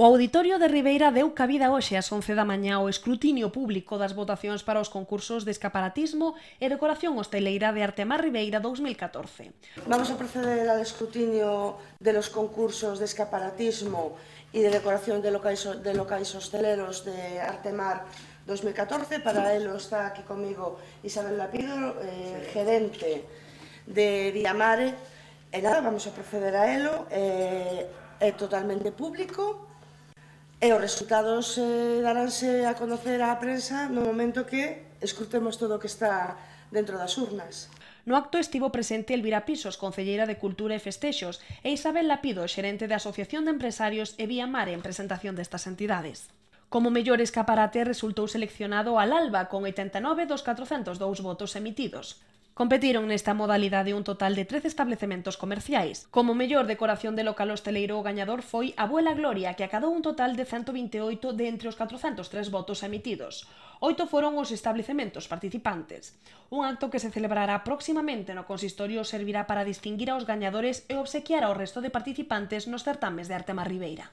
O Auditorio de Ribeira deu cabida hoxe ás 11 da mañá ao escrutinio público das votacións para os concursos de escaparatismo e decoración hosteleira de Artemar Ribeira 2014. Vamos a proceder al escrutinio de los concursos de escaparatismo e de decoración de locais, de locais hosteleros de Artemar 2014. Para ello está aquí conmigo Isabel Lapido, eh, gerente de Viamare. E nada, vamos a proceder a ello. Eh, é totalmente público E os resultados eh, daránse a conocer á prensa no momento que escrutemos todo o que está dentro das urnas. No acto estivo presente Elvira Pisos, concelleira de Cultura e Festexos, e Isabel Lapido, xerente da Asociación de Empresarios e Vía Mare en presentación destas entidades. Como mellor escaparate resultou seleccionado al Alba con 89 dos 402 votos emitidos. Competiron nesta modalidade un total de 13 establecementos comerciais. Como mellor decoración de local hosteleiro o gañador foi Abuela Gloria, que acadou un total de 128 de entre os 403 votos emitidos. Oito foron os establecementos participantes. Un acto que se celebrará próximamente no consistorio servirá para distinguir aos gañadores e obsequiar ao resto de participantes nos certames de Artema Ribeira.